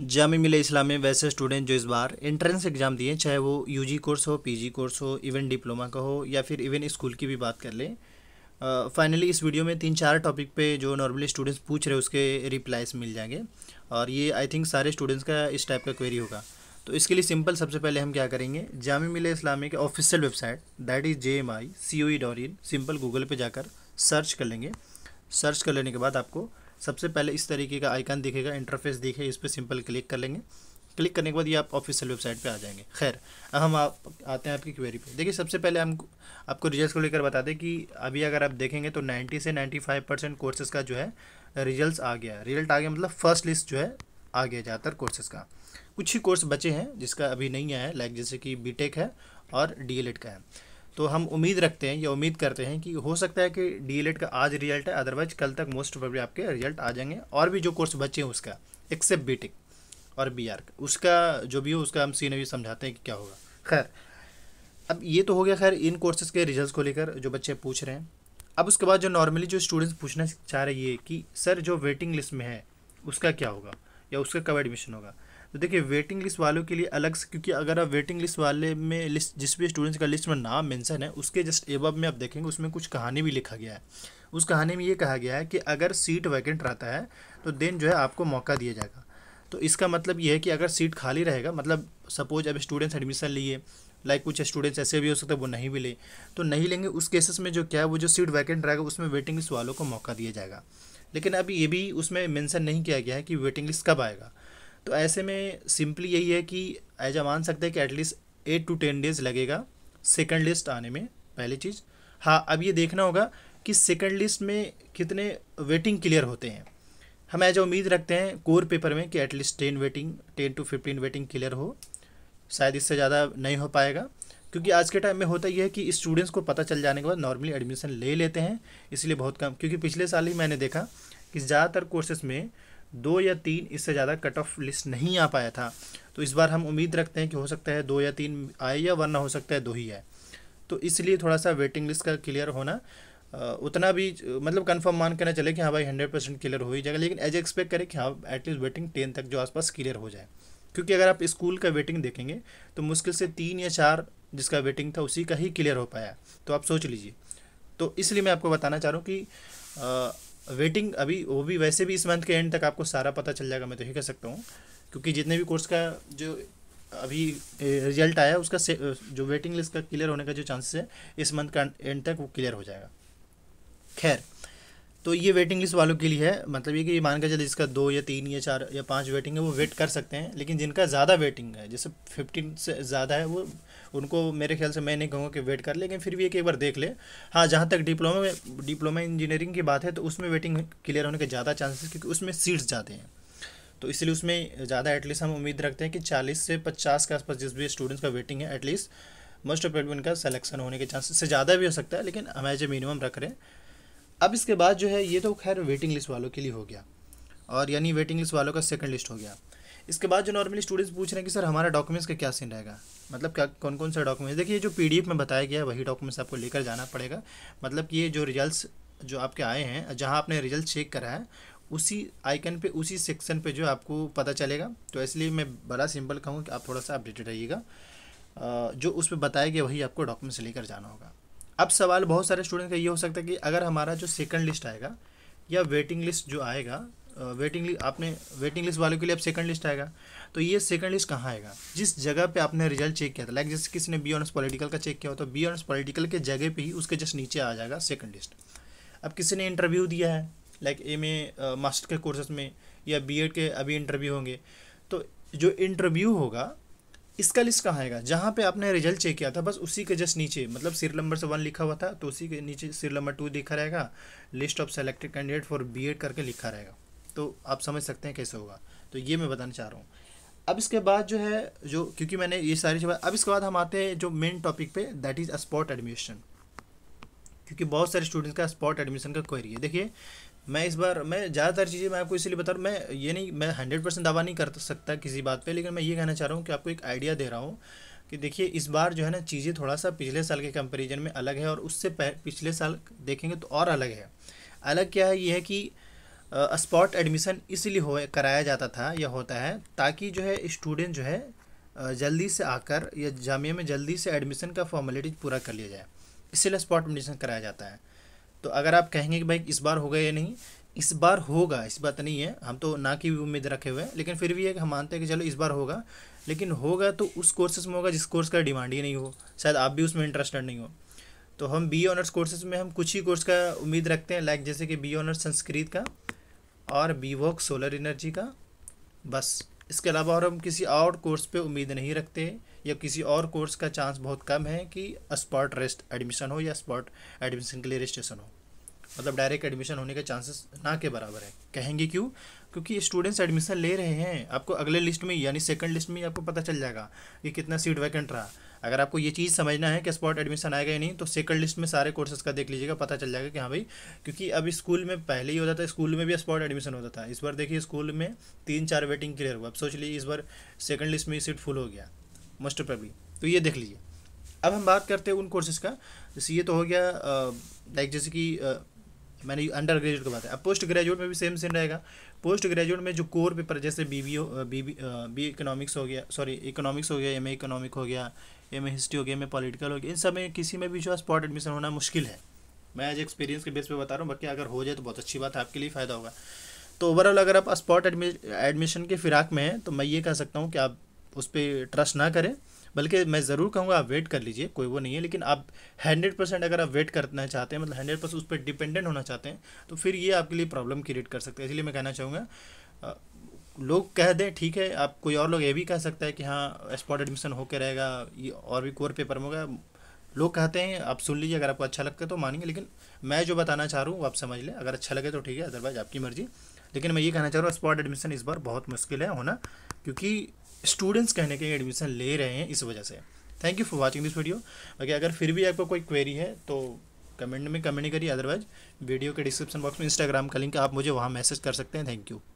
जामी मिले इस्लाम में वैसे स्टूडेंट जो इस बार एंट्रेंस एग्ज़ाम दिए चाहे वो यूजी कोर्स हो पीजी कोर्स हो इवन डिप्लोमा का हो या फिर इवन स्कूल की भी बात कर लें फाइनली uh, इस वीडियो में तीन चार टॉपिक पे जो नॉर्मली स्टूडेंट्स पूछ रहे उसके रिप्लाइज मिल जाएंगे और ये आई थिंक सारे स्टूडेंट्स का इस टाइप का क्वेरी होगा तो इसके लिए सिंपल सबसे पहले हम क्या करेंगे जामी मिले इस्लामी के official website that is J M I C O E dot in simple Google पर जाकर सर्च कर लेंगे सर्च कर लेने के बाद आपको सबसे पहले इस तरीके का आइकन दिखेगा इंटरफेस दिखेगा इस पर सिंपल क्लिक कर लेंगे क्लिक करने के बाद ये आप ऑफिशियल वेबसाइट पे आ जाएंगे खैर अब हम आप आते हैं आपकी क्वेरी पे देखिए सबसे पहले हम आपको रिजल्ट्स को लेकर बता दें कि अभी अगर आप देखेंगे तो 90 से 95 परसेंट कोर्सेज़ का जो है रिजल्ट आ गया रिजल्ट आ गया मतलब फर्स्ट लिस्ट जो है आ गया ज़्यादातर कोर्सेज़ का कुछ ही कोर्स बचे हैं जिसका अभी नहीं आया लाइक जैसे कि बी है और डी का है तो हम उम्मीद रखते हैं या उम्मीद करते हैं कि हो सकता है कि डी e का आज रिजल्ट है अदरवाइज कल तक मोस्ट प्रॉब्ली आपके रिजल्ट आ जाएंगे और भी जो कोर्स बचे हैं उसका एक्सेप्ट बीटेक और बी आर उसका जो भी हो उसका हम अभी समझाते हैं कि क्या होगा खैर अब ये तो हो गया खैर इन कोर्सेज़ के रिजल्ट को लेकर जो बच्चे पूछ रहे हैं अब उसके बाद जो नॉर्मली जो स्टूडेंट्स पूछना चाह रही है कि सर जो वेटिंग लिस्ट में है उसका क्या होगा या उसका कब एडमिशन होगा तो देखिए वेटिंग लिस्ट वालों के लिए अलग से क्योंकि अगर आप वेटिंग लिस्ट वाले में लिस्ट जिस भी स्टूडेंट्स का लिस्ट में नाम मेंशन है उसके जस्ट एबब में आप देखेंगे उसमें कुछ कहानी भी लिखा गया है उस कहानी में ये कहा गया है कि अगर सीट वैकेंट रहता है तो देन जो है आपको मौका दिया जाएगा तो इसका मतलब ये है कि अगर सीट खाली रहेगा मतलब सपोज अब स्टूडेंट्स एडमिशन लिए लाइक कुछ स्टूडेंट्स ऐसे भी हो सकते हैं वो नहीं भी लें तो नहीं लेंगे उस केसेस में जो क्या है वो जो सीट वैकेंट रहेगा उसमें वेटिंग लिस्ट वालों को मौका दिया जाएगा लेकिन अभी ये भी उसमें मेंशन नहीं किया गया है कि वेटिंग लिस्ट कब आएगा तो ऐसे में सिंपली यही है कि ऐजा मान सकते हैं कि at least eight to ten days लगेगा सेकंड लिस्ट आने में पहली चीज़ हाँ अब ये देखना होगा कि सेकंड लिस्ट में कितने वेटिंग क्लियर होते हैं हम ऐजा उम्मीद रखते हैं कोर पेपर में कि at least ten waiting ten to fifteen waiting clear हो शायद इससे ज़्यादा नहीं हो पाएगा क्योंकि आज के टाइम में होता यह है कि स्टूडेंट्स को पता चल जाने के बाद नॉर्मली एडमिशन ले लेते हैं इसलिए बहुत कम क्योंकि पिछले साल ही मैंने देखा कि ज़्यादातर कोर्सेज में दो या तीन इससे ज़्यादा कट ऑफ लिस्ट नहीं आ पाया था तो इस बार हम उम्मीद रखते हैं कि हो सकता है दो या तीन आए या वरना हो सकता है दो ही आए तो इसलिए थोड़ा सा वेटिंग लिस्ट का क्लियर होना उतना भी मतलब कंफर्म मान करना चले कि हाँ भाई हंड्रेड परसेंट क्लियर हो ही जाएगा लेकिन एज एक्सपेक्ट करें कि हाँ एटलीस्ट वेटिंग टेन तक जो आसपास क्लियर हो जाए क्योंकि अगर आप स्कूल का वेटिंग देखेंगे तो मुश्किल से तीन या चार जिसका वेटिंग था उसी का ही क्लियर हो पाया तो आप सोच लीजिए तो इसलिए मैं आपको बताना चाह रहा हूँ कि वेटिंग अभी वो भी वैसे भी इस मंथ के एंड तक आपको सारा पता चल जाएगा मैं तो यही कह सकता हूँ क्योंकि जितने भी कोर्स का जो अभी रिजल्ट आया उसका जो वेटिंग लिस्ट का क्लियर होने का जो चांसेस है इस मंथ का एंड तक वो क्लियर हो जाएगा खैर तो ये वेटिंग लिस्ट वालों के लिए है मतलब ये कि मान के चले जिसका दो या तीन या चार या पाँच वेटिंग है वो वेट कर सकते हैं लेकिन जिनका ज़्यादा वेटिंग है जैसे फिफ्टीन से ज़्यादा है वो उनको मेरे ख्याल से मैं नहीं कहूँगा कि वेट कर लेकिन फिर भी एक, एक बार देख ले हाँ जहाँ तक डिप्लोमा में डिप्लोमा इंजीनियरिंग की बात है तो उसमें वेटिंग क्लियर होने के ज़्यादा चांसेस क्योंकि उसमें सीट्स जाते हैं तो इसलिए उसमें ज़्यादा एटलीस्ट हम उम्मीद रखते हैं कि चालीस से पचास के आसपास जिस भी स्टूडेंट्स का वेटिंग है एटलीस्ट मोस्ट ऑफ का सलेक्शन होने के चांसेस से ज़्यादा भी हो सकता है लेकिन हम एज ए मिनिमम रख रहे हैं अब इसके बाद जो है ये तो खैर वेटिंग लिस्ट वालों के लिए हो गया और यानी वेटिंग लिस्ट वालों का सेकंड लिस्ट हो गया इसके बाद जो नॉर्मली स्टूडेंट्स पूछ रहे हैं कि सर हमारा डॉक्यूमेंट्स का क्या सीन रहेगा मतलब क्या कौन कौन सा डॉक्यूमेंट्स देखिए जो पी में बताया गया है वही डॉक्यूमेंट्स आपको लेकर जाना पड़ेगा मतलब कि ये जो रिजल्ट जो आपके आए हैं जहाँ आपने रिजल्ट चेक करा है उसी आइकन पे उसी सेक्शन पे जो आपको पता चलेगा तो इसलिए मैं बड़ा सिंपल कहूँ कि आप थोड़ा सा अपडेटेड रहिएगा जो उस पर बताया गया वही आपको डॉक्यूमेंट्स लेकर जाना होगा अब सवाल बहुत सारे स्टूडेंट का ये हो सकता है कि अगर हमारा जो सेकंड लिस्ट आएगा या वेटिंग लिस्ट जो आएगा वेटिंग लिस्ट आपने वेटिंग लिस्ट वालों के लिए अब सेकंड लिस्ट आएगा तो ये सेकंड लिस्ट कहाँ आएगा जिस जगह पे आपने रिजल्ट चेक किया था लाइक जैसे किसी ने बी ऑनर्स पॉलिटिकल का चेक किया हो तो बी ऑनर्स पॉलिटिकल के जगह पे ही उसके जस्ट नीचे आ जाएगा सेकंड लिस्ट अब किसी ने इंटरव्यू दिया है लाइक एम ए मास्टर के कोर्सेज में या बी के अभी इंटरव्यू होंगे तो जो इंटरव्यू होगा इसका लिस्ट कहाँ आएगा जहाँ पे आपने रिजल्ट चेक किया था बस उसी के जस्ट नीचे मतलब सिर नंबर से वन लिखा हुआ था तो उसी के नीचे सिर नंबर टू लिखा रहेगा list of selected candidate for B करके लिखा रहेगा तो आप समझ सकते हैं कैसे होगा तो ये मैं बताना चाह रहा हूँ अब इसके बाद जो है जो क्योंकि मैंने ये सारी चीज़ अब इसके बाद हम आते हैं जो मेन टॉपिक पे दैट इज़ स्पॉट एडमिशन क्योंकि बहुत सारे स्टूडेंट्स का स्पॉट एडमिशन का क्वेरी है देखिए मैं इस बार मैं ज़्यादातर चीज़ें मैं आपको इसलिए बता रहा हूँ मैं ये नहीं मैं हंड्रेड परसेंट दावा नहीं कर सकता किसी बात पे लेकिन मैं ये कहना चाह रहा हूँ कि आपको एक आइडिया दे रहा हूँ कि देखिए इस बार जो है ना चीज़ें थोड़ा सा पिछले साल के कंपेरिजन में अलग है और उससे पिछले साल देखेंगे तो और अलग है अलग क्या है ये है कि स्पॉट एडमिशन इसलिए हो कराया जाता था या होता है ताकि जो है स्टूडेंट जो है जल्दी से आकर या जामिया में जल्दी से एडमिशन का फॉर्मेलिटी पूरा कर लिया जाए इसलिए स्पॉट एडमिशन कराया जाता है तो अगर आप कहेंगे कि भाई इस बार होगा या नहीं इस बार होगा इस बात नहीं है हम तो ना की भी उम्मीद रखे हुए हैं लेकिन फिर भी एक हम मानते हैं कि चलो इस बार होगा लेकिन होगा तो उस कोर्सेज में होगा जिस कोर्स का डिमांड ही नहीं हो शायद आप भी उसमें इंटरेस्टेड नहीं हो तो हम बी ऑनर्स कोर्सेज में हम कुछ ही कोर्स का उम्मीद रखते हैं लाइक जैसे कि बी ऑनर्स संस्कृत का और बी वॉक सोलर एनर्जी का बस इसके अलावा और हम किसी और कोर्स पे उम्मीद नहीं रखते या किसी और कोर्स का चांस बहुत कम है कि स्पॉट रेस्ट एडमिशन हो या स्पॉट एडमिशन के लिए रजिस्ट्रेशन हो मतलब डायरेक्ट एडमिशन होने के चांसेस ना के बराबर है कहेंगे क्यों क्योंकि स्टूडेंट्स एडमिशन ले रहे हैं आपको अगले लिस्ट में यानी सेकंड लिस्ट में आपको पता चल जाएगा कि कितना सीट वैकेंट रहा अगर आपको ये चीज़ समझना है कि स्पॉट एडमिशन आएगा या नहीं तो सेकंड लिस्ट में सारे कोर्सेज का देख लीजिएगा पता चल जाएगा कि हाँ भाई क्योंकि अब स्कूल में पहले ही होता था स्कूल में भी स्पॉट एडमिशन होता था इस बार देखिए स्कूल में तीन चार वेटिंग क्लियर हुआ अब सोच लीजिए इस बार सेकंड लिस्ट में सीट फुल हो गया मोस्ट प्रॉब्ली तो ये देख लीजिए अब हम बात करते हैं उन कोर्सेज़ का जैसे ये तो हो गया लाइक जैसे कि मैंने अंडर ग्रेजुएट को बताया अब पोस्ट ग्रेजुएट में भी सेम सेम रहेगा पोस्ट ग्रेजुएट में जो कोर पेपर जैसे B B B B economics हो गया सॉरी इकोनॉमिक्स हो गया एम ए इकोनॉमिक हो गया एम ए हिस्ट्री हो गया एम ए पॉलिटिकल हो गया इन सब में किसी में भी जो है स्पॉट एडमिशन होना मुश्किल है मैं आज एक्सपीरियंस के बेस पर बता रहा हूँ बाकी अगर हो जाए तो बहुत अच्छी बात है आपके लिए फ़ायदा होगा तो ओवरऑल अगर आप स्पॉट एडमिशन के फिराक में हैं तो मैं ये कह सकता हूँ कि आप उस पर ट्रस्ट ना करें बल्कि मैं ज़रूर कहूँगा आप वेट कर लीजिए कोई वो नहीं है लेकिन आप हंड्रेड परसेंट अगर आप वेट करना चाहते हैं मतलब हंड्रेड परसेंट उस पर डिपेंडेंट होना चाहते हैं तो फिर ये आपके लिए प्रॉब्लम क्रिएट कर सकते हैं इसलिए मैं कहना चाहूँगा लोग कह दें ठीक है आप कोई और लोग ये भी कह सकता है कि हाँ स्पॉट एडमिशन होकर रहेगा ये और भी कोर पेपर में होगा लोग कहते हैं आप सुन लीजिए अगर आपको अच्छा लगता है तो मानेंगे लेकिन मैं जो बताना चाह रहा हूँ आप समझ लें अगर अच्छा लगे तो ठीक है अदरवाइज़ आपकी मर्ज़ी लेकिन मैं ये कहना चाह रहा हूँ स्पॉट एडमिशन इस बार बहुत मुश्किल है होना क्योंकि स्टूडेंट्स कहने के एडमिशन ले रहे हैं इस वजह से thank you for watching this video बाकी अगर फिर भी आपको कोई क्वेरी है तो कमेंट में कमेंट करिए अदरवाइज वीडियो के डिस्क्रिप्शन बॉक्स में इंस्टाग्राम का लिंक आप मुझे वहाँ मैसेज कर सकते हैं थैंक यू